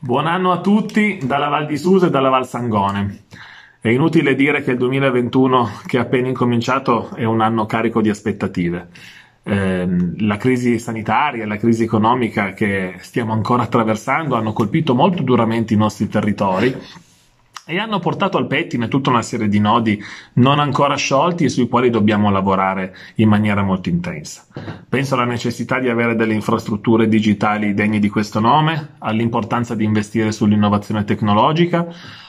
Buon anno a tutti dalla Val di Susa e dalla Val Sangone. È inutile dire che il 2021 che è appena incominciato è un anno carico di aspettative. Ehm, la crisi sanitaria e la crisi economica che stiamo ancora attraversando hanno colpito molto duramente i nostri territori e hanno portato al pettine tutta una serie di nodi non ancora sciolti e sui quali dobbiamo lavorare in maniera molto intensa. Penso alla necessità di avere delle infrastrutture digitali degne di questo nome, all'importanza di investire sull'innovazione tecnologica,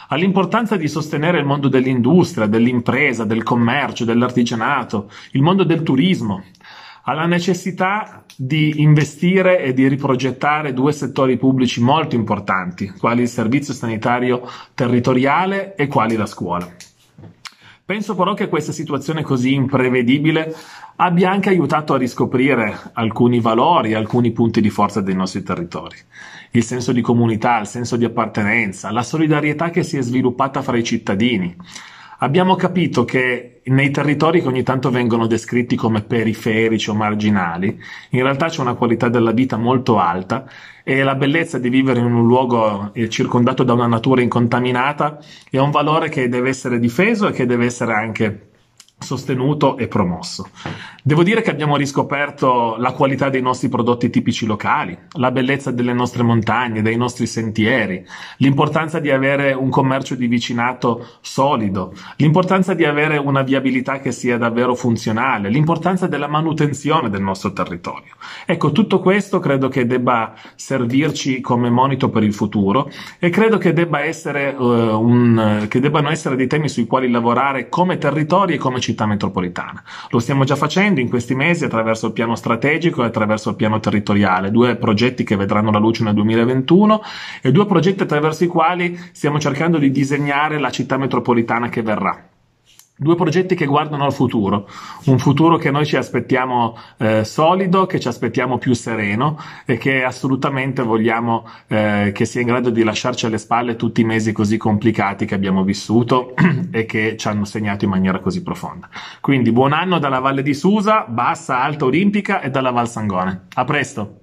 all'importanza di sostenere il mondo dell'industria, dell'impresa, del commercio, dell'artigianato, il mondo del turismo, alla necessità di investire e di riprogettare due settori pubblici molto importanti, quali il servizio sanitario territoriale e quali la scuola. Penso però che questa situazione così imprevedibile abbia anche aiutato a riscoprire alcuni valori, alcuni punti di forza dei nostri territori. Il senso di comunità, il senso di appartenenza, la solidarietà che si è sviluppata fra i cittadini. Abbiamo capito che nei territori che ogni tanto vengono descritti come periferici o marginali, in realtà c'è una qualità della vita molto alta e la bellezza di vivere in un luogo eh, circondato da una natura incontaminata è un valore che deve essere difeso e che deve essere anche sostenuto e promosso. Devo dire che abbiamo riscoperto la qualità dei nostri prodotti tipici locali, la bellezza delle nostre montagne, dei nostri sentieri, l'importanza di avere un commercio di vicinato solido, l'importanza di avere una viabilità che sia davvero funzionale, l'importanza della manutenzione del nostro territorio. Ecco, tutto questo credo che debba servirci come monito per il futuro e credo che, debba essere, uh, un, che debbano essere dei temi sui quali lavorare come territori e come cittadini città metropolitana. Lo stiamo già facendo in questi mesi attraverso il piano strategico e attraverso il piano territoriale, due progetti che vedranno la luce nel 2021 e due progetti attraverso i quali stiamo cercando di disegnare la città metropolitana che verrà due progetti che guardano al futuro, un futuro che noi ci aspettiamo eh, solido, che ci aspettiamo più sereno e che assolutamente vogliamo eh, che sia in grado di lasciarci alle spalle tutti i mesi così complicati che abbiamo vissuto e che ci hanno segnato in maniera così profonda. Quindi buon anno dalla Valle di Susa, Bassa, Alta Olimpica e dalla Val Sangone. A presto!